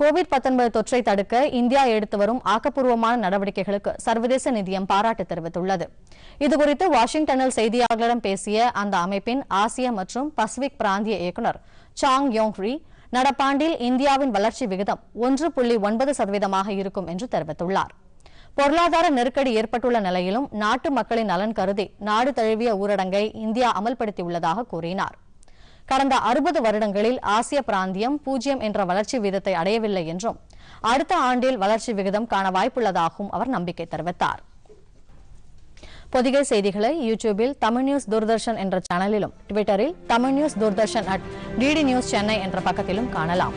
Covid பத்தொன்பது தொற்றை தடுக்க இந்தியா எடுத்து வரும் ஆக்கப்பூர்வமான நடவடிக்கைகளுக்கு சர்வதேச நிதியம் பாராட்டு தெரிவித்துள்ளது இதுகுறித்து வாஷிங்டனில் செய்தியாளர்களிடம் பேசிய அந்த அமைப்பின் ஆசிய மற்றும் பசிபிக் பிராந்திய இயக்குநர் சாங் யோங்ரி நடப்பாண்டில் இந்தியாவின் வளர்ச்சி விகிதம் ஒன்று புள்ளி ஒன்பது சதவீதமாக இருக்கும் என்று தெரிவித்துள்ளார் பொருளாதார நெருக்கடி ஏற்பட்டுள்ள நிலையிலும் நாட்டு மக்களின் நலன் கருதி நாடு தழுவிய ஊரடங்கை இந்தியா அமல்படுத்தியுள்ளதாக கூறினார் கடந்த அறுபது வருடங்களில் ஆசிய பிராந்தியம் பூஜ்ஜியம் என்ற வளர்ச்சி விகிதத்தை அடையவில்லை என்றும் அடுத்த ஆண்டில் வளர்ச்சி விகிதம் காண வாய்ப்புள்ளதாகவும் அவர் நம்பிக்கை தெரிவித்தார் பொதிகை செய்திகளை யூடியூபில் தமிழ் நியூஸ் தூர்தர்ஷன் என்ற சேனலிலும் ட்விட்டரில் Tamil news Doordarshan at DD news Chennai என்ற பக்கத்திலும் காணலாம்